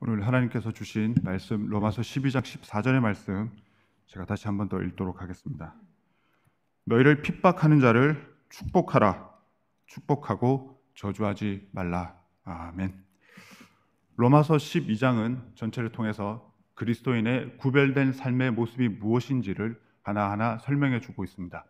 오늘 하나님께서 주신 말씀 로마서 12장 14절의 말씀 제가 다시 한번더 읽도록 하겠습니다. 너희를 핍박하는 자를 축복하라. 축복하고 저주하지 말라. 아멘. 로마서 12장은 전체를 통해서 그리스도인의 구별된 삶의 모습이 무엇인지를 하나하나 설명해 주고 있습니다.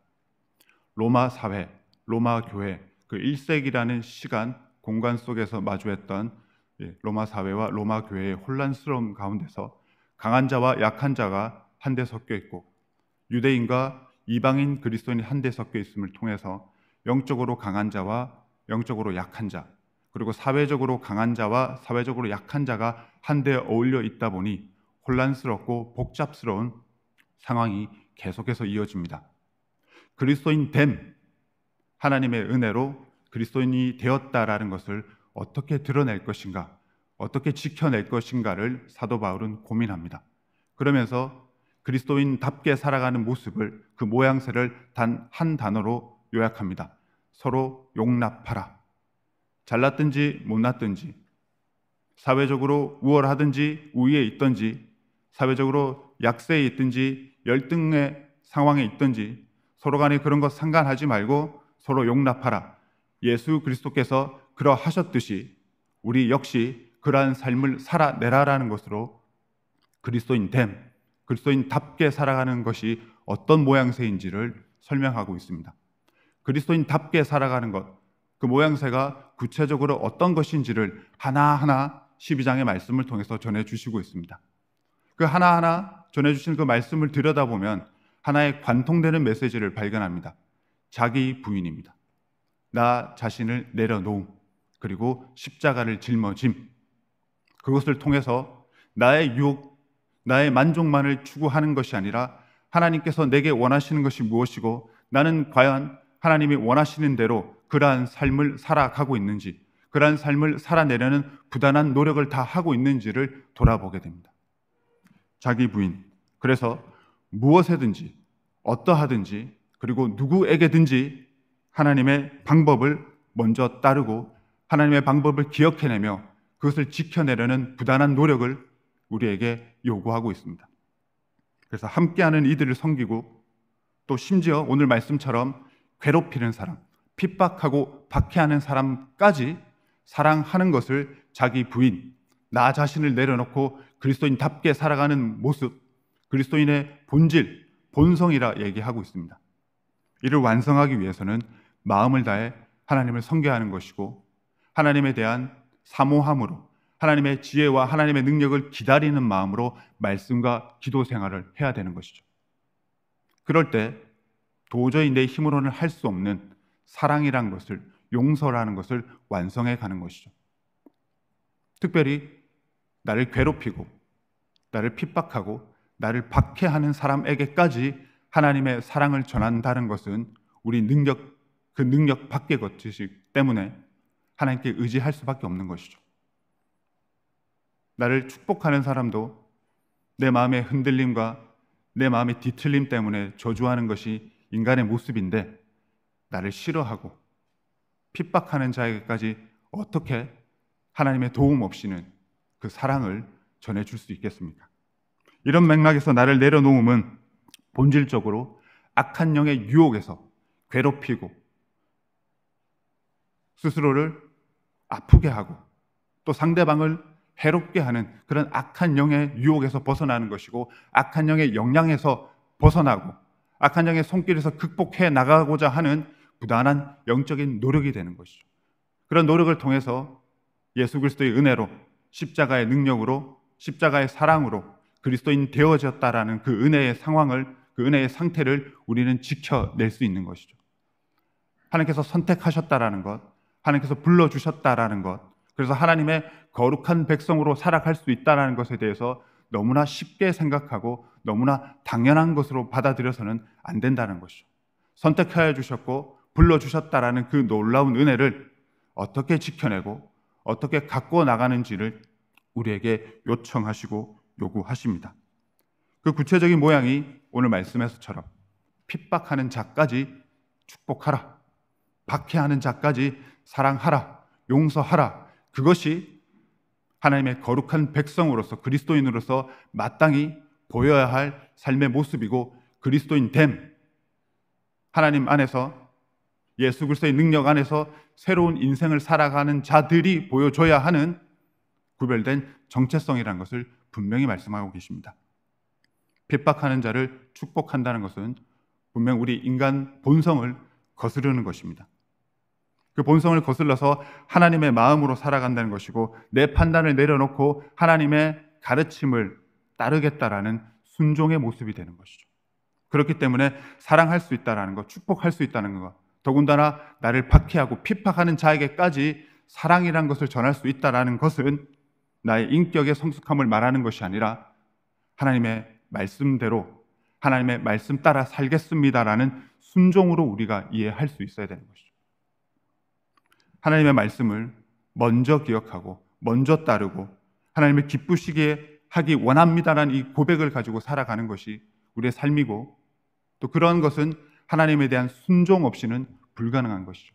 로마 사회, 로마 교회, 그 1세기라는 시간, 공간 속에서 마주했던 예, 로마 사회와 로마 교회의 혼란스러움 가운데서 강한 자와 약한 자가 한데 섞여 있고 유대인과 이방인 그리스도인이 한데 섞여 있음을 통해서 영적으로 강한 자와 영적으로 약한 자 그리고 사회적으로 강한 자와 사회적으로 약한 자가 한데 어울려 있다 보니 혼란스럽고 복잡스러운 상황이 계속해서 이어집니다. 그리스도인 됨 하나님의 은혜로 그리스도인이 되었다라는 것을 어떻게 드러낼 것인가, 어떻게 지켜낼 것인가를 사도 바울은 고민합니다. 그러면서 그리스도인답게 살아가는 모습을 그 모양새를 단 한 단어로 요약합니다. 서로 용납하라. 잘났든지 못났든지, 사회적으로 우월하든지 우위에 있든지, 사회적으로 약세에 있든지 열등의 상황에 있든지 서로 간에 그런 것 상관하지 말고 서로 용납하라. 예수 그리스도께서 그러하셨듯이 우리 역시 그러한 삶을 살아내라라는 것으로 그리스도인 됨, 그리스도인답게 살아가는 것이 어떤 모양새인지를 설명하고 있습니다. 그리스도인답게 살아가는 것, 그 모양새가 구체적으로 어떤 것인지를 하나하나 12장의 말씀을 통해서 전해 주시고 있습니다. 그 하나하나 전해 주신 그 말씀을 들여다보면 하나의 관통되는 메시지를 발견합니다. 자기 부인입니다. 나 자신을 내려놓음. 그리고 십자가를 짊어짐. 그것을 통해서 나의 유혹, 나의 만족만을 추구하는 것이 아니라 하나님께서 내게 원하시는 것이 무엇이고 나는 과연 하나님이 원하시는 대로 그러한 삶을 살아가고 있는지, 그러한 삶을 살아내려는 부단한 노력을 다 하고 있는지를 돌아보게 됩니다. 자기 부인. 그래서 무엇에든지, 어떠하든지, 그리고 누구에게든지 하나님의 방법을 먼저 따르고 하나님의 방법을 기억해내며 그것을 지켜내려는 부단한 노력을 우리에게 요구하고 있습니다. 그래서 함께하는 이들을 섬기고 또 심지어 오늘 말씀처럼 괴롭히는 사람, 핍박하고 박해하는 사람까지 사랑하는 것을 자기 부인, 나 자신을 내려놓고 그리스도인답게 살아가는 모습, 그리스도인의 본질, 본성이라 얘기하고 있습니다. 이를 완성하기 위해서는 마음을 다해 하나님을 섬겨야 하는 것이고 하나님에 대한 사모함으로 하나님의 지혜와 하나님의 능력을 기다리는 마음으로 말씀과 기도 생활을 해야 되는 것이죠. 그럴 때 도저히 내 힘으로는 할 수 없는 사랑이란 것을 용서라는 것을 완성해 가는 것이죠. 특별히 나를 괴롭히고 나를 핍박하고 나를 박해하는 사람에게까지 하나님의 사랑을 전한다는 것은 우리 능력 그 능력 밖의 것이기 때문에 하나님께 의지할 수밖에 없는 것이죠. 나를 축복하는 사람도 내 마음의 흔들림과 내 마음의 뒤틀림 때문에 저주하는 것이 인간의 모습인데 나를 싫어하고 핍박하는 자에게까지 어떻게 하나님의 도움 없이는 그 사랑을 전해줄 수 있겠습니까? 이런 맥락에서 나를 내려놓음은 본질적으로 악한 영의 유혹에서 괴롭히고 스스로를 아프게 하고 또 상대방을 해롭게 하는 그런 악한 영의 유혹에서 벗어나는 것이고 악한 영의 영향에서 벗어나고 악한 영의 손길에서 극복해 나가고자 하는 부단한 영적인 노력이 되는 것이죠. 그런 노력을 통해서 예수 그리스도의 은혜로 십자가의 능력으로 십자가의 사랑으로 그리스도인 되어졌다라는 그 은혜의 상황을 그 은혜의 상태를 우리는 지켜낼 수 있는 것이죠. 하나님께서 선택하셨다라는 것, 하나님께서 불러주셨다라는 것, 그래서 하나님의 거룩한 백성으로 살아갈 수 있다라는 것에 대해서 너무나 쉽게 생각하고 너무나 당연한 것으로 받아들여서는 안 된다는 것이죠. 선택하여 주셨고 불러주셨다라는 그 놀라운 은혜를 어떻게 지켜내고 어떻게 갖고 나가는지를 우리에게 요청하시고 요구하십니다. 그 구체적인 모양이 오늘 말씀에서처럼 핍박하는 자까지 축복하라. 박해하는 자까지 사랑하라, 용서하라. 그것이 하나님의 거룩한 백성으로서 그리스도인으로서 마땅히 보여야 할 삶의 모습이고 그리스도인 됨. 하나님 안에서 예수 그리스도의 능력 안에서 새로운 인생을 살아가는 자들이 보여줘야 하는 구별된 정체성이라는 것을 분명히 말씀하고 계십니다. 핍박하는 자를 축복한다는 것은 분명 우리 인간 본성을 거스르는 것입니다. 그 본성을 거슬러서 하나님의 마음으로 살아간다는 것이고 내 판단을 내려놓고 하나님의 가르침을 따르겠다라는 순종의 모습이 되는 것이죠. 그렇기 때문에 사랑할 수 있다라는 것, 축복할 수 있다는 것, 더군다나 나를 박해하고 핍박하는 자에게까지 사랑이란 것을 전할 수 있다라는 것은 나의 인격의 성숙함을 말하는 것이 아니라 하나님의 말씀대로 하나님의 말씀 따라 살겠습니다라는 순종으로 우리가 이해할 수 있어야 되는 것이죠. 하나님의 말씀을 먼저 기억하고 먼저 따르고 하나님을 기쁘시게 하기 원합니다라는 이 고백을 가지고 살아가는 것이 우리의 삶이고 또 그런 것은 하나님에 대한 순종 없이는 불가능한 것이죠.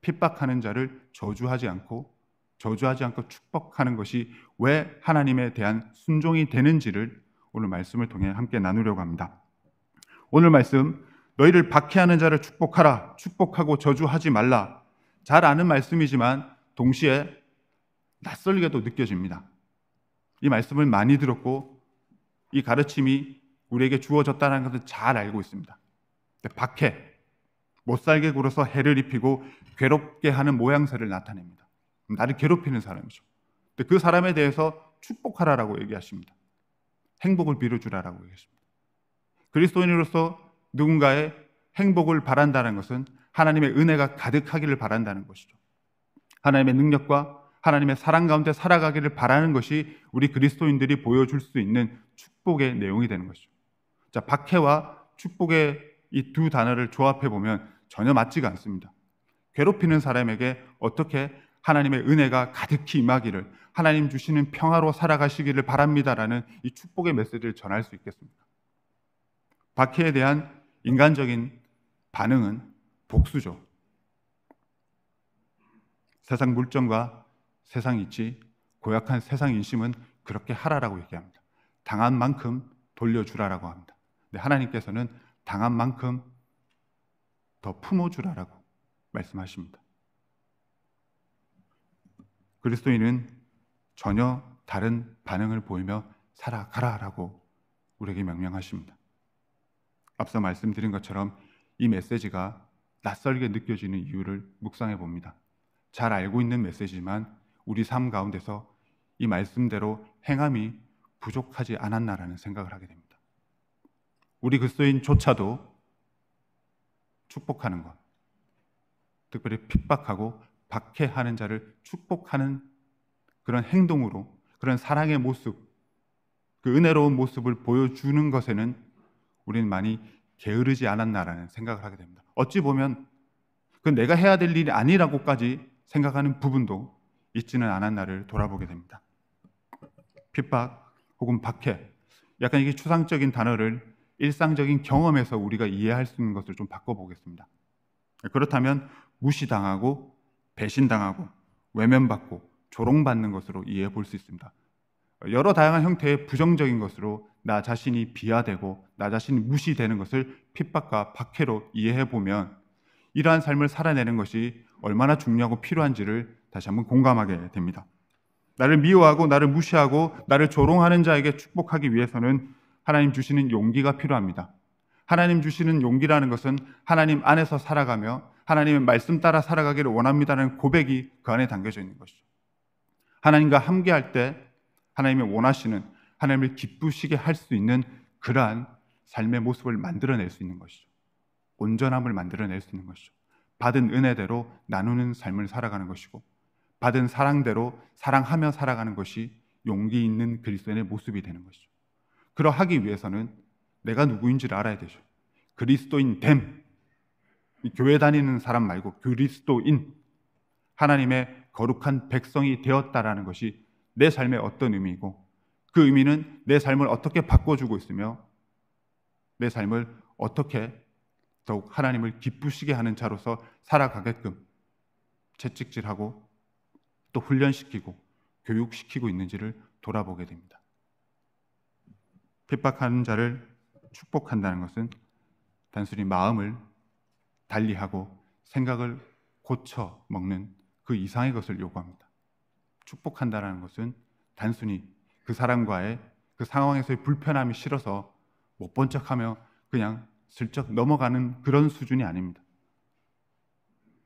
핍박하는 자를 저주하지 않고 저주하지 않고 축복하는 것이 왜 하나님에 대한 순종이 되는지를 오늘 말씀을 통해 함께 나누려고 합니다. 오늘 말씀 너희를 박해하는 자를 축복하라 축복하고 저주하지 말라 잘 아는 말씀이지만 동시에 낯설게도 느껴집니다. 이 말씀을 많이 들었고 이 가르침이 우리에게 주어졌다는 것을 잘 알고 있습니다. 박해, 못살게 굴어서 해를 입히고 괴롭게 하는 모양새를 나타냅니다. 나를 괴롭히는 사람이죠. 그 사람에 대해서 축복하라라고 얘기하십니다. 행복을 빌어주라라고 얘기하십니다. 그리스도인으로서 누군가의 행복을 바란다는 것은 하나님의 은혜가 가득하기를 바란다는 것이죠. 하나님의 능력과 하나님의 사랑 가운데 살아가기를 바라는 것이 우리 그리스도인들이 보여줄 수 있는 축복의 내용이 되는 것이죠. 자, 박해와 축복의 이 두 단어를 조합해 보면 전혀 맞지가 않습니다. 괴롭히는 사람에게 어떻게 하나님의 은혜가 가득히 임하기를 하나님 주시는 평화로 살아가시기를 바랍니다라는 이 축복의 메시지를 전할 수 있겠습니까? 박해에 대한 인간적인 반응은 복수죠. 세상 물정과 세상 이치, 고약한 세상 인심은 그렇게 하라라고 얘기합니다. 당한 만큼 돌려주라라고 합니다. 근데 하나님께서는 당한 만큼 더 품어주라라고 말씀하십니다. 그리스도인은 전혀 다른 반응을 보이며 살아가라라고 우리에게 명령하십니다. 앞서 말씀드린 것처럼 이 메시지가 낯설게 느껴지는 이유를 묵상해 봅니다. 잘 알고 있는 메시지만 우리 삶 가운데서 이 말씀대로 행함이 부족하지 않았나라는 생각을 하게 됩니다. 우리 그리스도인조차도 축복하는 것, 특별히 핍박하고 박해하는 자를 축복하는 그런 행동으로 그런 사랑의 모습, 그 은혜로운 모습을 보여주는 것에는 우리는 많이 게으르지 않았나라는 생각을 하게 됩니다. 어찌 보면 그 내가 해야 될 일이 아니라고까지 생각하는 부분도 있지는 않았나를 돌아보게 됩니다. 핍박 혹은 박해, 약간 이게 추상적인 단어를 일상적인 경험에서 우리가 이해할 수 있는 것을 좀 바꿔보겠습니다. 그렇다면 무시당하고 배신당하고 외면받고 조롱받는 것으로 이해해 볼 수 있습니다. 여러 다양한 형태의 부정적인 것으로 나 자신이 비하되고 나 자신이 무시되는 것을 핍박과 박해로 이해해 보면 이러한 삶을 살아내는 것이 얼마나 중요하고 필요한지를 다시 한번 공감하게 됩니다. 나를 미워하고 나를 무시하고 나를 조롱하는 자에게 축복하기 위해서는 하나님 주시는 용기가 필요합니다. 하나님 주시는 용기라는 것은 하나님 안에서 살아가며 하나님의 말씀 따라 살아가기를 원합니다는 고백이 그 안에 담겨져 있는 것이죠. 하나님과 함께할 때 하나님이 원하시는 하나님을 기쁘시게 할 수 있는 그러한 삶의 모습을 만들어낼 수 있는 것이죠. 온전함을 만들어낼 수 있는 것이죠. 받은 은혜대로 나누는 삶을 살아가는 것이고 받은 사랑대로 사랑하며 살아가는 것이 용기 있는 그리스도인의 모습이 되는 것이죠. 그러하기 위해서는 내가 누구인지를 알아야 되죠. 그리스도인 됨. 교회 다니는 사람 말고 그리스도인 하나님의 거룩한 백성이 되었다라는 것이 내 삶에 어떤 의미이고 그 의미는 내 삶을 어떻게 바꿔주고 있으며 내 삶을 어떻게 더욱 하나님을 기쁘시게 하는 자로서 살아가게끔 채찍질하고 또 훈련시키고 교육시키고 있는지를 돌아보게 됩니다. 핍박하는 자를 축복한다는 것은 단순히 마음을 달리하고 생각을 고쳐 먹는 그 이상의 것을 요구합니다. 축복한다라는 것은 단순히 그 사람과의 그 상황에서의 불편함이 싫어서 못 본 척하며 그냥 슬쩍 넘어가는 그런 수준이 아닙니다.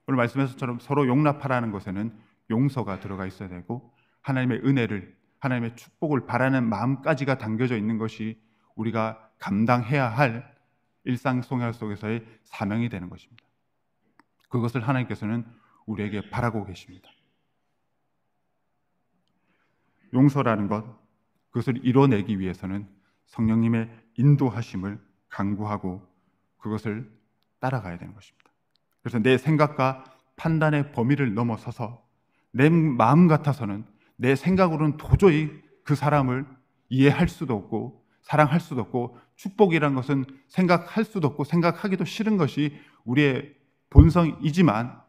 오늘 말씀에서처럼 서로 용납하라는 것에는 용서가 들어가 있어야 되고 하나님의 은혜를 하나님의 축복을 바라는 마음까지가 담겨져 있는 것이 우리가 감당해야 할 일상 생활 속에서의 사명이 되는 것입니다. 그것을 하나님께서는 우리에게 바라고 계십니다. 용서라는 것, 그것을 이뤄내기 위해서는 성령님의 인도하심을 강구하고 그것을 따라가야 되는 것입니다. 그래서 내 생각과 판단의 범위를 넘어서서 내 마음 같아서는 내 생각으로는 도저히 그 사람을 이해할 수도 없고 사랑할 수도 없고 축복이란 것은 생각할 수도 없고 생각하기도 싫은 것이 우리의 본성이지만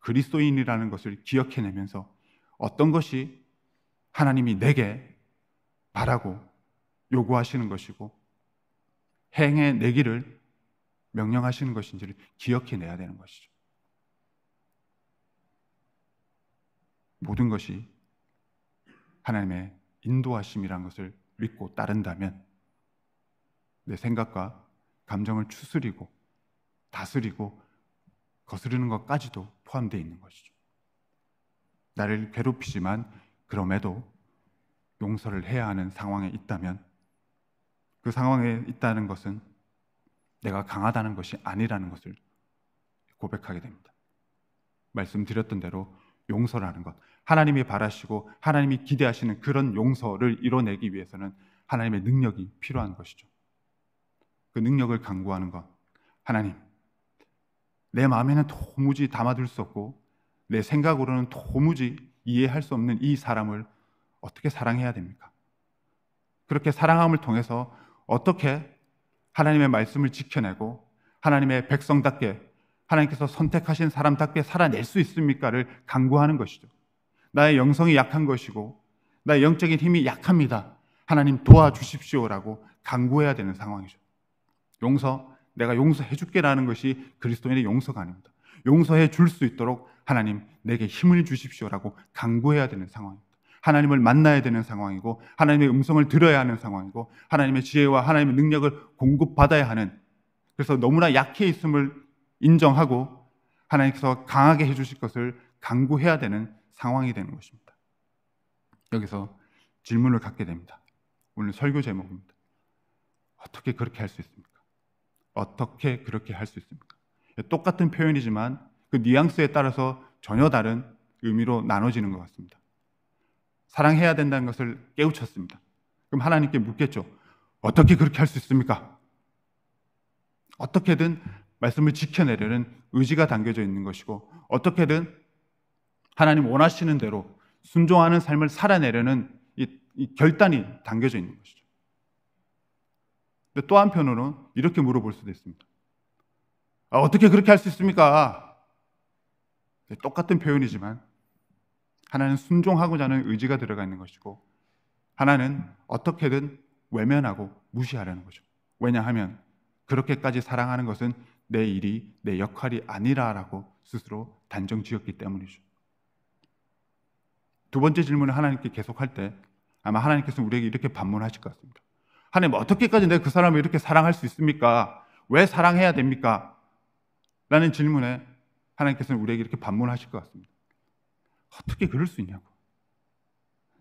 그리스도인이라는 것을 기억해내면서 어떤 것이 하나님이 내게 바라고 요구하시는 것이고 행해 내기를 명령하시는 것인지를 기억해 내야 되는 것이죠. 모든 것이 하나님의 인도하심이라는 것을 믿고 따른다면 내 생각과 감정을 추스리고 다스리고 거스르는 것까지도 포함되어 있는 것이죠. 나를 괴롭히지만 그럼에도 용서를 해야 하는 상황에 있다면 그 상황에 있다는 것은 내가 강하다는 것이 아니라는 것을 고백하게 됩니다. 말씀드렸던 대로 용서라는 것, 하나님이 바라시고 하나님이 기대하시는 그런 용서를 이뤄내기 위해서는 하나님의 능력이 필요한 것이죠. 그 능력을 강구하는 것, 하나님, 내 마음에는 도무지 담아둘 수 없고 내 생각으로는 도무지 이해할 수 없는 이 사람을 어떻게 사랑해야 됩니까? 그렇게 사랑함을 통해서 어떻게 하나님의 말씀을 지켜내고 하나님의 백성답게 하나님께서 선택하신 사람답게 살아낼 수 있습니까를 강구하는 것이죠. 나의 영성이 약한 것이고 나의 영적인 힘이 약합니다. 하나님 도와주십시오라고 강구해야 되는 상황이죠. 용서, 내가 용서해 줄게라는 것이 그리스도인의 용서가 아닙니다. 용서해 줄 수 있도록 하나님 내게 힘을 주십시오라고 강구해야 되는 상황입니다. 하나님을 만나야 되는 상황이고 하나님의 음성을 들어야 하는 상황이고 하나님의 지혜와 하나님의 능력을 공급받아야 하는 그래서 너무나 약해 있음을 인정하고 하나님께서 강하게 해 주실 것을 강구해야 되는 상황이 되는 것입니다. 여기서 질문을 갖게 됩니다. 오늘 설교 제목입니다. 어떻게 그렇게 할 수 있습니까? 어떻게 그렇게 할 수 있습니까? 똑같은 표현이지만 그 뉘앙스에 따라서 전혀 다른 의미로 나눠지는 것 같습니다. 사랑해야 된다는 것을 깨우쳤습니다. 그럼 하나님께 묻겠죠. 어떻게 그렇게 할 수 있습니까? 어떻게든 말씀을 지켜내려는 의지가 담겨져 있는 것이고, 어떻게든 하나님 원하시는 대로 순종하는 삶을 살아내려는 이, 이 결단이 담겨져 있는 것이죠. 근데 또 한편으로는 이렇게 물어볼 수도 있습니다. 아, 어떻게 그렇게 할 수 있습니까? 네, 똑같은 표현이지만 하나는 순종하고자 하는 의지가 들어가 있는 것이고 하나는 어떻게든 외면하고 무시하려는 거죠. 왜냐하면 그렇게까지 사랑하는 것은 내 일이 내 역할이 아니라라고 스스로 단정 지었기 때문이죠. 두 번째 질문을 하나님께 계속할 때 아마 하나님께서 우리에게 이렇게 반문하실 것 같습니다. 하나님 어떻게까지 내가 그 사람을 이렇게 사랑할 수 있습니까? 왜 사랑해야 됩니까? 라는 질문에 하나님께서는 우리에게 이렇게 반문하실 것 같습니다. 어떻게 그럴 수 있냐고.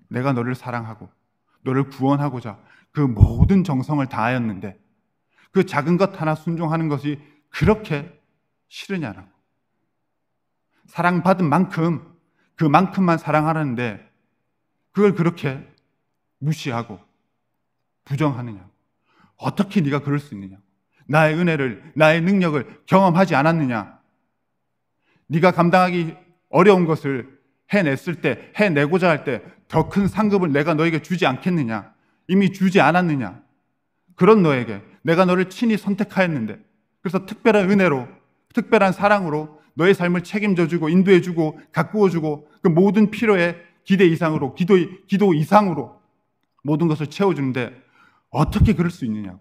내가 너를 사랑하고 너를 구원하고자 그 모든 정성을 다하였는데 그 작은 것 하나 순종하는 것이 그렇게 싫으냐라고. 사랑받은 만큼 그만큼만 사랑하라는데 그걸 그렇게 무시하고 부정하느냐. 어떻게 네가 그럴 수 있느냐. 나의 은혜를 나의 능력을 경험하지 않았느냐. 네가 감당하기 어려운 것을 해냈을 때, 해내고자 할 때 더 큰 상급을 내가 너에게 주지 않겠느냐? 이미 주지 않았느냐? 그런 너에게 내가 너를 친히 선택하였는데 그래서 특별한 은혜로, 특별한 사랑으로 너의 삶을 책임져주고 인도해주고 가꾸어주고 그 모든 필요에 기대 이상으로, 기도, 기도 이상으로 모든 것을 채워주는데 어떻게 그럴 수 있느냐고.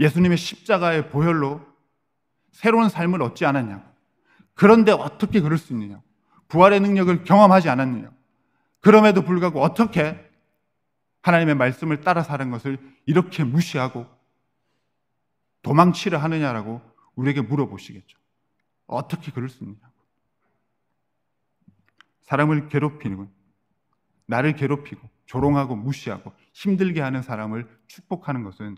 예수님의 십자가의 보혈로 새로운 삶을 얻지 않았냐고. 그런데 어떻게 그럴 수 있느냐고. 부활의 능력을 경험하지 않았느냐고. 그럼에도 불구하고 어떻게 하나님의 말씀을 따라 사는 것을 이렇게 무시하고 도망치려 하느냐라고 우리에게 물어보시겠죠. 어떻게 그럴 수 있느냐고. 사람을 괴롭히는, 나를 괴롭히고 조롱하고 무시하고 힘들게 하는 사람을 축복하는 것은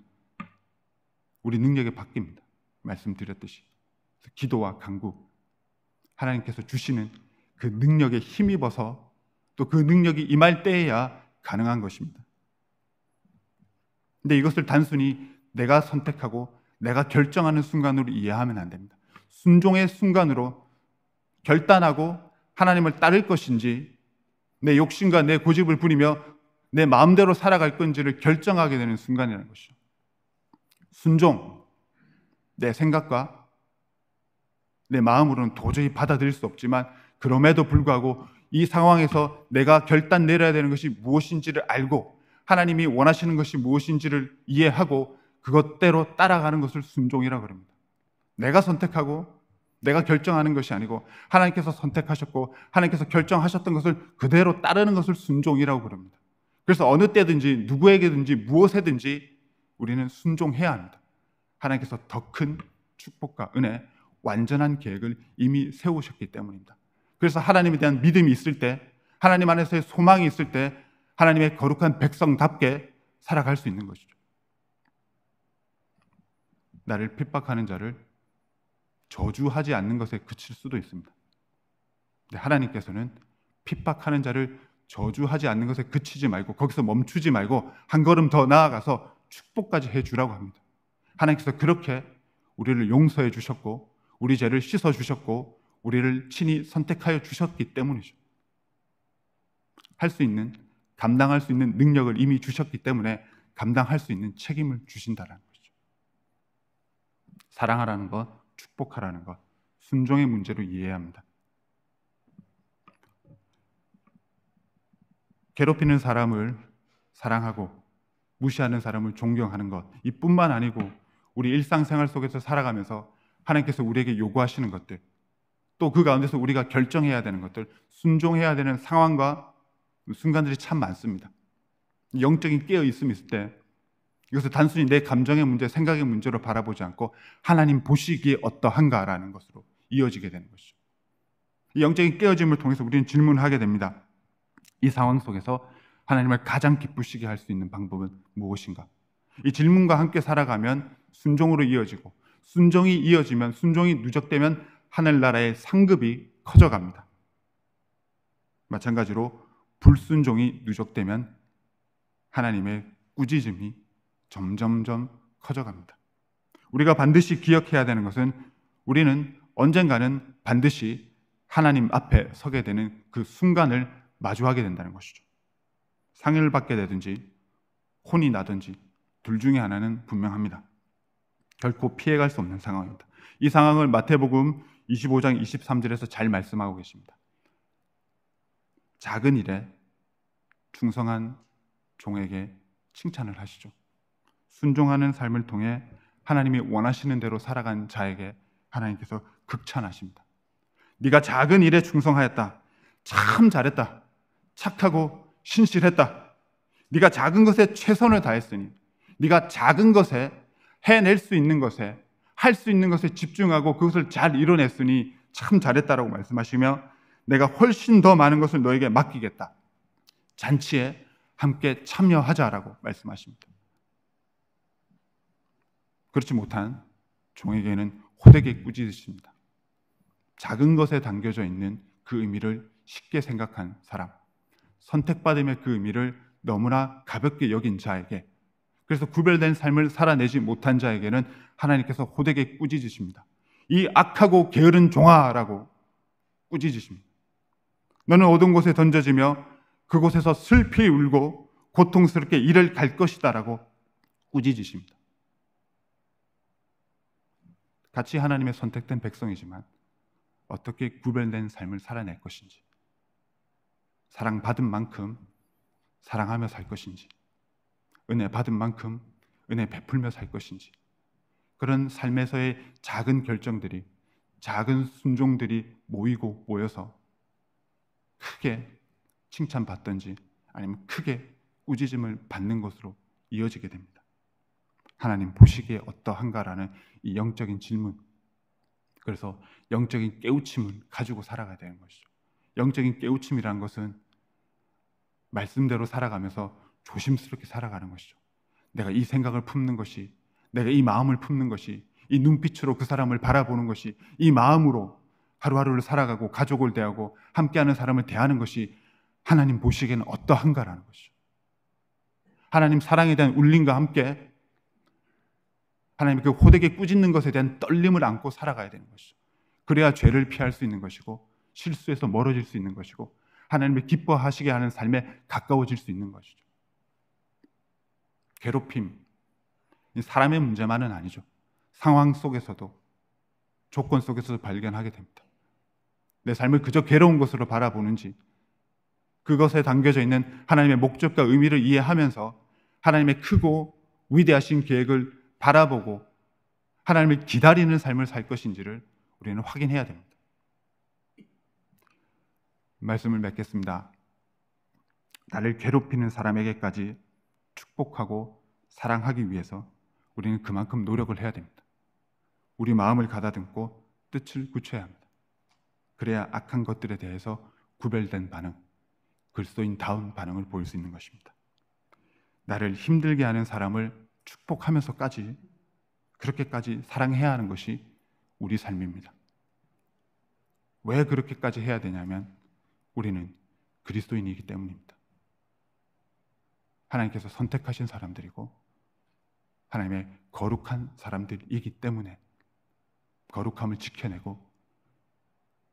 우리 능력에 바뀝니다. 말씀드렸듯이 기도와 강구 하나님께서 주시는 그 능력에 힘입어서 또 그 능력이 임할 때에야 가능한 것입니다. 근데 이것을 단순히 내가 선택하고 내가 결정하는 순간으로 이해하면 안 됩니다. 순종의 순간으로 결단하고 하나님을 따를 것인지 내 욕심과 내 고집을 부리며 내 마음대로 살아갈 건지를 결정하게 되는 순간이라는 것이죠. 순종, 내 생각과 내 마음으로는 도저히 받아들일 수 없지만 그럼에도 불구하고 이 상황에서 내가 결단 내려야 되는 것이 무엇인지를 알고 하나님이 원하시는 것이 무엇인지를 이해하고 그것대로 따라가는 것을 순종이라 그럽니다. 내가 선택하고 내가 결정하는 것이 아니고 하나님께서 선택하셨고 하나님께서 결정하셨던 것을 그대로 따르는 것을 순종이라고 그럽니다. 그래서 어느 때든지 누구에게든지 무엇에든지 우리는 순종해야 합니다. 하나님께서 더 큰 축복과 은혜, 완전한 계획을 이미 세우셨기 때문입니다. 그래서 하나님에 대한 믿음이 있을 때, 하나님 안에서의 소망이 있을 때, 하나님의 거룩한 백성답게 살아갈 수 있는 것이죠. 나를 핍박하는 자를 저주하지 않는 것에 그칠 수도 있습니다. 하나님께서는 핍박하는 자를 저주하지 않는 것에 그치지 말고 거기서 멈추지 말고 한 걸음 더 나아가서 축복까지 해주라고 합니다. 하나님께서 그렇게 우리를 용서해 주셨고 우리 죄를 씻어 주셨고 우리를 친히 선택하여 주셨기 때문이죠. 할 수 있는 감당할 수 있는 능력을 이미 주셨기 때문에 감당할 수 있는 책임을 주신다라는 거죠. 사랑하라는 것, 축복하라는 것, 순종의 문제로 이해해야 합니다. 괴롭히는 사람을 사랑하고 무시하는 사람을 존경하는 것 이뿐만 아니고 우리 일상생활 속에서 살아가면서 하나님께서 우리에게 요구하시는 것들, 또 그 가운데서 우리가 결정해야 되는 것들, 순종해야 되는 상황과 순간들이 참 많습니다. 영적인 깨어 있음 있을 때 이것을 단순히 내 감정의 문제, 생각의 문제로 바라보지 않고 하나님 보시기에 어떠한가라는 것으로 이어지게 되는 것이죠. 영적인 깨어짐을 통해서 우리는 질문하게 됩니다. 이 상황 속에서 하나님을 가장 기쁘시게 할 수 있는 방법은 무엇인가? 이 질문과 함께 살아가면 순종으로 이어지고 순종이 이어지면 순종이 누적되면 하늘나라의 상급이 커져갑니다. 마찬가지로 불순종이 누적되면 하나님의 꾸짖음이 점점점 커져갑니다. 우리가 반드시 기억해야 되는 것은 우리는 언젠가는 반드시 하나님 앞에 서게 되는 그 순간을 마주하게 된다는 것이죠. 상해를 받게 되든지 혼이 나든지 둘 중에 하나는 분명합니다. 결코 피해갈 수 없는 상황입니다. 이 상황을 마태복음 25장 23절에서 잘 말씀하고 계십니다. 작은 일에 충성한 종에게 칭찬을 하시죠. 순종하는 삶을 통해 하나님이 원하시는 대로 살아간 자에게 하나님께서 극찬하십니다. 네가 작은 일에 충성하였다. 참 잘했다. 착하고 신실했다. 네가 작은 것에 최선을 다했으니 네가 작은 것에 해낼 수 있는 것에 할 수 있는 것에 집중하고 그것을 잘 이뤄냈으니 참 잘했다라고 말씀하시며 내가 훨씬 더 많은 것을 너에게 맡기겠다. 잔치에 함께 참여하자라고 말씀하십니다. 그렇지 못한 종에게는 호되게 꾸짖으십니다. 작은 것에 담겨져 있는 그 의미를 쉽게 생각한 사람, 선택받음의 그 의미를 너무나 가볍게 여긴 자에게 그래서 구별된 삶을 살아내지 못한 자에게는 하나님께서 호되게 꾸짖으십니다. 이 악하고 게으른 종아라고 꾸짖으십니다. 너는 어두운 곳에 던져지며 그곳에서 슬피 울고 고통스럽게 일을 갈 것이다라고 꾸짖으십니다. 같이 하나님의 선택된 백성이지만 어떻게 구별된 삶을 살아낼 것인지, 사랑받은 만큼 사랑하며 살 것인지, 은혜 받은 만큼 은혜 베풀며 살 것인지 그런 삶에서의 작은 결정들이 작은 순종들이 모이고 모여서 크게 칭찬받든지 아니면 크게 꾸짖음을 받는 것으로 이어지게 됩니다. 하나님 보시기에 어떠한가라는 이 영적인 질문. 그래서 영적인 깨우침을 가지고 살아가야 되는 것이죠. 영적인 깨우침이란 것은 말씀대로 살아가면서 조심스럽게 살아가는 것이죠. 내가 이 생각을 품는 것이, 내가 이 마음을 품는 것이, 이 눈빛으로 그 사람을 바라보는 것이, 이 마음으로 하루하루를 살아가고 가족을 대하고 함께하는 사람을 대하는 것이 하나님 보시기에는 어떠한가라는 것이죠. 하나님 사랑에 대한 울림과 함께 하나님 그 호되게 꾸짖는 것에 대한 떨림을 안고 살아가야 되는 것이죠. 그래야 죄를 피할 수 있는 것이고 실수에서 멀어질 수 있는 것이고 하나님을 기뻐하시게 하는 삶에 가까워질 수 있는 것이죠. 괴롭힘, 사람의 문제만은 아니죠. 상황 속에서도, 조건 속에서도 발견하게 됩니다. 내 삶을 그저 괴로운 것으로 바라보는지, 그것에 담겨져 있는 하나님의 목적과 의미를 이해하면서 하나님의 크고 위대하신 계획을 바라보고 하나님을 기다리는 삶을 살 것인지를 우리는 확인해야 됩니다. 말씀을 맺겠습니다. 나를 괴롭히는 사람에게까지 축복하고 사랑하기 위해서 우리는 그만큼 노력을 해야 됩니다. 우리 마음을 가다듬고 뜻을 굳혀야 합니다. 그래야 악한 것들에 대해서 구별된 반응, 글소인 다운 반응을 보일 수 있는 것입니다. 나를 힘들게 하는 사람을 축복하면서까지 그렇게까지 사랑해야 하는 것이 우리 삶입니다. 왜 그렇게까지 해야 되냐면 우리는 그리스도인이기 때문입니다. 하나님께서 선택하신 사람들이고 하나님의 거룩한 사람들이기 때문에 거룩함을 지켜내고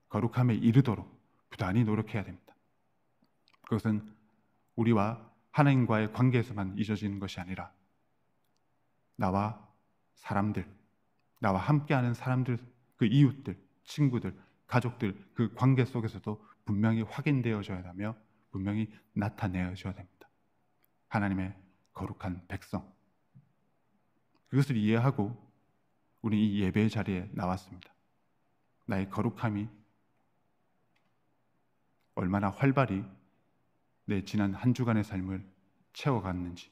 거룩함에 이르도록 부단히 노력해야 됩니다. 그것은 우리와 하나님과의 관계에서만 잊어지는 것이 아니라 나와 사람들, 나와 함께하는 사람들, 그 이웃들, 친구들, 가족들, 그 관계 속에서도 분명히 확인되어져야 하며 분명히 나타내어져야 됩니다. 하나님의 거룩한 백성. 그것을 이해하고 우리 이 예배의 자리에 나왔습니다. 나의 거룩함이 얼마나 활발히 내 지난 한 주간의 삶을 채워갔는지,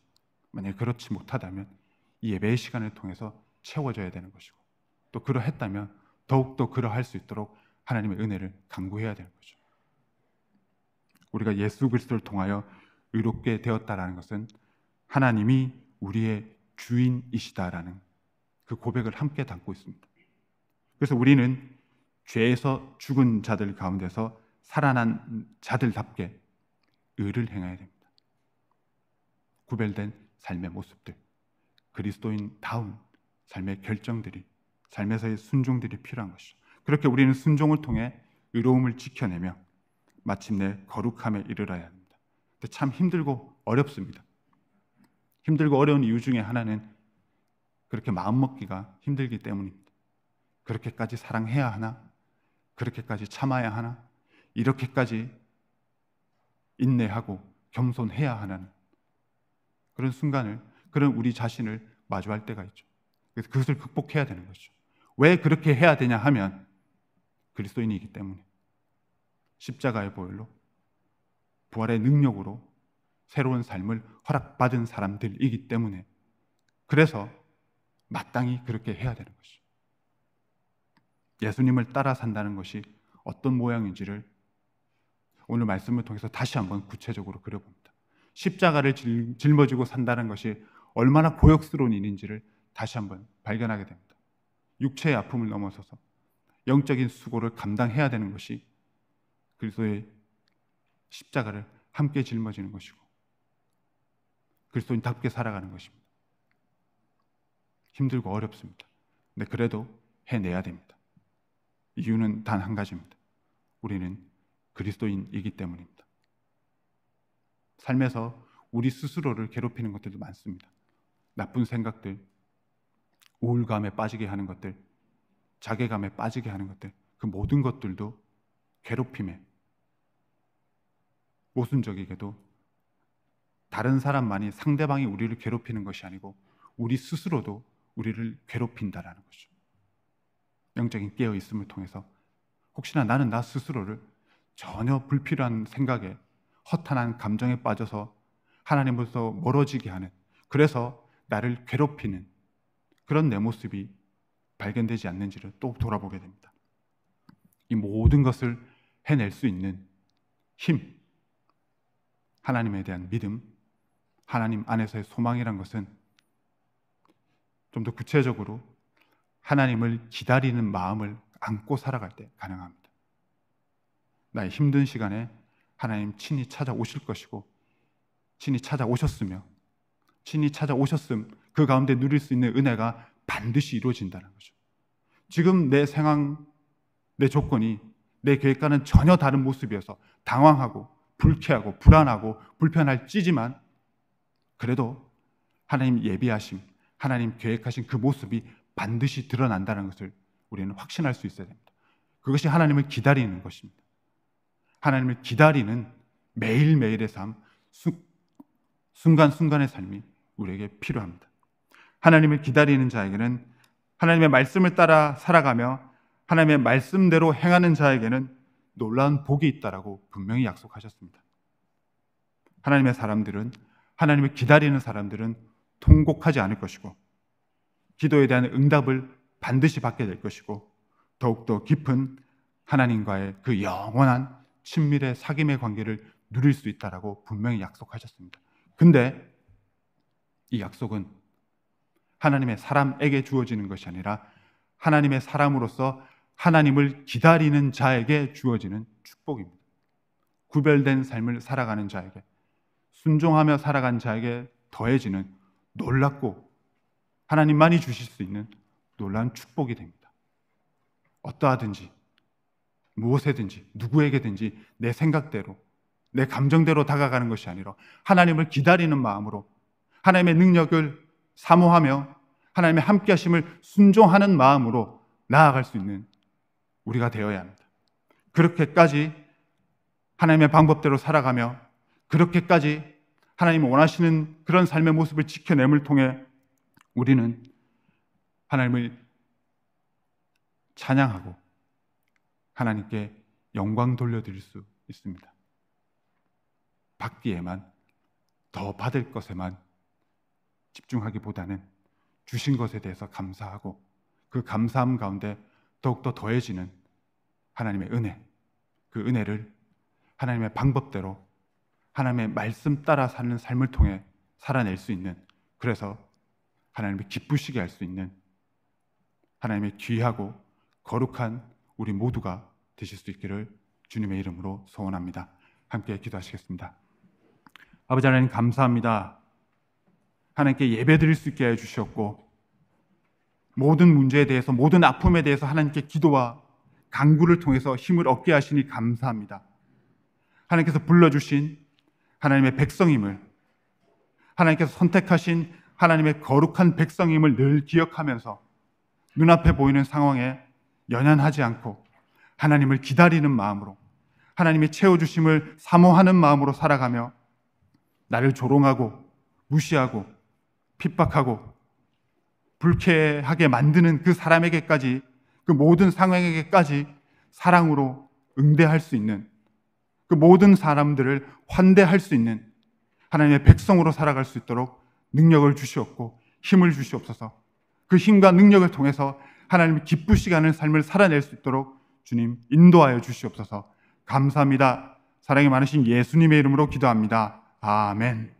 만약 그렇지 못하다면 이 예배의 시간을 통해서 채워져야 되는 것이고, 또 그러했다면 더욱더 그러할 수 있도록 하나님의 은혜를 강구해야 되는 거죠. 우리가 예수 그리스도를 통하여 의롭게 되었다라는 것은 하나님이 우리의 주인이시다라는 그 고백을 함께 담고 있습니다. 그래서 우리는 죄에서 죽은 자들 가운데서 살아난 자들답게 의를 행해야 됩니다. 구별된 삶의 모습들, 그리스도인다운 삶의 결정들이, 삶에서의 순종들이 필요한 것이죠. 그렇게 우리는 순종을 통해 의로움을 지켜내며 마침내 거룩함에 이르러야 합니다. 근데 참 힘들고 어렵습니다. 힘들고 어려운 이유 중에 하나는 그렇게 마음먹기가 힘들기 때문입니다. 그렇게까지 사랑해야 하나? 그렇게까지 참아야 하나? 이렇게까지 인내하고 겸손해야 하나는 그런 순간을, 그런 우리 자신을 마주할 때가 있죠. 그래서 그것을 극복해야 되는 거죠. 왜 그렇게 해야 되냐 하면 그리스도인이기 때문에 십자가의 보혈로 부활의 능력으로 새로운 삶을 허락받은 사람들이기 때문에 그래서 마땅히 그렇게 해야 되는 것이죠. 예수님을 따라 산다는 것이 어떤 모양인지를 오늘 말씀을 통해서 다시 한번 구체적으로 그려봅니다. 십자가를 짊어지고 산다는 것이 얼마나 고역스러운 일인지를 다시 한번 발견하게 됩니다. 육체의 아픔을 넘어서서 영적인 수고를 감당해야 되는 것이 그리스도의 십자가를 함께 짊어지는 것이고 그리스도인답게 살아가는 것입니다. 힘들고 어렵습니다. 근데 그래도 해내야 됩니다. 이유는 단 한 가지입니다. 우리는 그리스도인이기 때문입니다. 삶에서 우리 스스로를 괴롭히는 것들도 많습니다. 나쁜 생각들, 우울감에 빠지게 하는 것들, 자괴감에 빠지게 하는 것들, 그 모든 것들도 괴롭힘의 모순적이게도 다른 사람만이 상대방이 우리를 괴롭히는 것이 아니고 우리 스스로도 우리를 괴롭힌다라는 거죠. 영적인 깨어 있음을 통해서 혹시나 나는 나 스스로를 전혀 불필요한 생각에 허탄한 감정에 빠져서 하나님으로서 멀어지게 하는 그래서 나를 괴롭히는 그런 내 모습이 발견되지 않는지를 또 돌아보게 됩니다. 이 모든 것을 해낼 수 있는 힘, 하나님에 대한 믿음, 하나님 안에서의 소망이란 것은 좀 더 구체적으로 하나님을 기다리는 마음을 안고 살아갈 때 가능합니다. 나의 힘든 시간에 하나님 친히 찾아오실 것이고, 친히 찾아오셨으며, 친히 찾아오셨음, 그 가운데 누릴 수 있는 은혜가 반드시 이루어진다는 거죠. 지금 내 상황, 내 조건이 내 계획과는 전혀 다른 모습이어서 당황하고 불쾌하고 불안하고 불편할지지만 그래도 하나님 예비하심, 하나님 계획하신 그 모습이 반드시 드러난다는 것을 우리는 확신할 수 있어야 됩니다. 그것이 하나님을 기다리는 것입니다. 하나님을 기다리는 매일매일의 삶, 순간순간의 삶이 우리에게 필요합니다. 하나님을 기다리는 자에게는 하나님의 말씀을 따라 살아가며 하나님의 말씀대로 행하는 자에게는 놀라운 복이 있다라고 분명히 약속하셨습니다. 하나님의 사람들은 하나님을 기다리는 사람들은 통곡하지 않을 것이고 기도에 대한 응답을 반드시 받게 될 것이고 더욱더 깊은 하나님과의 그 영원한 친밀의 사귐의 관계를 누릴 수 있다라고 분명히 약속하셨습니다. 근데 이 약속은 하나님의 사람에게 주어지는 것이 아니라 하나님의 사람으로서 하나님을 기다리는 자에게 주어지는 축복입니다. 구별된 삶을 살아가는 자에게, 순종하며 살아간 자에게 더해지는 놀랍고 하나님만이 주실 수 있는 놀라 축복이 됩니다. 어떠하든지, 무엇에든지, 누구에게든지 내 생각대로, 내 감정대로 다가가는 것이 아니라 하나님을 기다리는 마음으로 하나님의 능력을 사모하며 하나님의 함께하심을 순종하는 마음으로 나아갈 수 있는 우리가 되어야 합니다. 그렇게까지 하나님의 방법대로 살아가며 그렇게까지 하나님 원하시는 그런 삶의 모습을 지켜냄을 통해 우리는 하나님을 찬양하고 하나님께 영광 돌려드릴 수 있습니다. 받기에만 더 받을 것에만 집중하기보다는 주신 것에 대해서 감사하고 그 감사함 가운데 더욱더 더해지는 하나님의 은혜, 그 은혜를 하나님의 방법대로 하나님의 말씀 따라 사는 삶을 통해 살아낼 수 있는 그래서 하나님이 기쁘시게 할 수 있는 하나님의 귀하고 거룩한 우리 모두가 되실 수 있기를 주님의 이름으로 소원합니다. 함께 기도하시겠습니다. 아버지 하나님 감사합니다. 하나님께 예배드릴 수 있게 해 주셨고 모든 문제에 대해서 모든 아픔에 대해서 하나님께 기도와 강구를 통해서 힘을 얻게 하시니 감사합니다. 하나님께서 불러주신 하나님의 백성임을 하나님께서 선택하신 하나님의 거룩한 백성임을 늘 기억하면서 눈앞에 보이는 상황에 연연하지 않고 하나님을 기다리는 마음으로 하나님의 채워주심을 사모하는 마음으로 살아가며 나를 조롱하고 무시하고 핍박하고 불쾌하게 만드는 그 사람에게까지 그 모든 상황에게까지 사랑으로 응대할 수 있는 그 모든 사람들을 환대할 수 있는 하나님의 백성으로 살아갈 수 있도록 능력을 주시옵고 힘을 주시옵소서 그 힘과 능력을 통해서 하나님의 기쁘시가는 삶을 살아낼 수 있도록 주님 인도하여 주시옵소서 감사합니다. 사랑이 많으신 예수님의 이름으로 기도합니다. 아멘.